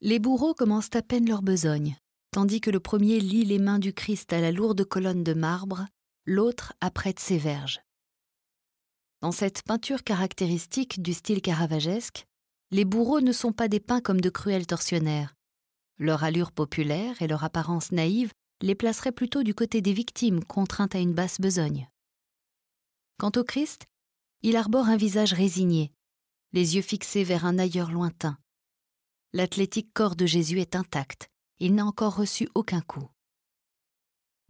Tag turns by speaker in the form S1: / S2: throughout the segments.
S1: Les bourreaux commencent à peine leur besogne, tandis que le premier lie les mains du Christ à la lourde colonne de marbre, l'autre apprête ses verges. Dans cette peinture caractéristique du style caravagesque, les bourreaux ne sont pas des dépeints comme de cruels tortionnaires. Leur allure populaire et leur apparence naïve les placeraient plutôt du côté des victimes contraintes à une basse besogne. Quant au Christ, il arbore un visage résigné, les yeux fixés vers un ailleurs lointain, L'athlétique corps de Jésus est intact, il n'a encore reçu aucun coup.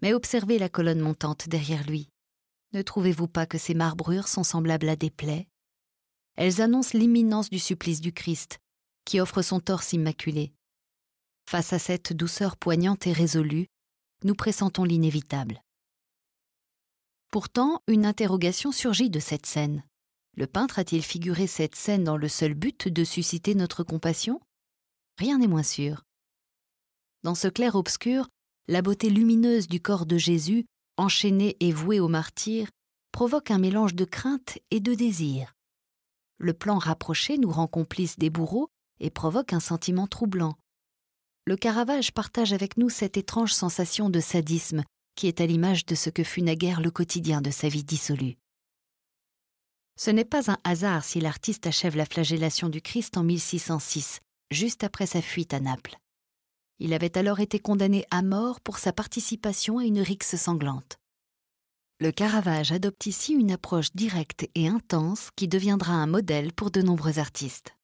S1: Mais observez la colonne montante derrière lui. Ne trouvez-vous pas que ces marbrures sont semblables à des plaies Elles annoncent l'imminence du supplice du Christ, qui offre son torse immaculé. Face à cette douceur poignante et résolue, nous pressentons l'inévitable. Pourtant, une interrogation surgit de cette scène. Le peintre a-t-il figuré cette scène dans le seul but de susciter notre compassion rien n'est moins sûr. Dans ce clair-obscur, la beauté lumineuse du corps de Jésus, enchaîné et voué au martyr, provoque un mélange de crainte et de désir. Le plan rapproché nous rend complices des bourreaux et provoque un sentiment troublant. Le Caravage partage avec nous cette étrange sensation de sadisme qui est à l'image de ce que fut naguère le quotidien de sa vie dissolue. Ce n'est pas un hasard si l'artiste achève la flagellation du Christ en 1606, juste après sa fuite à Naples. Il avait alors été condamné à mort pour sa participation à une rixe sanglante. Le Caravage adopte ici une approche directe et intense qui deviendra un modèle pour de nombreux artistes.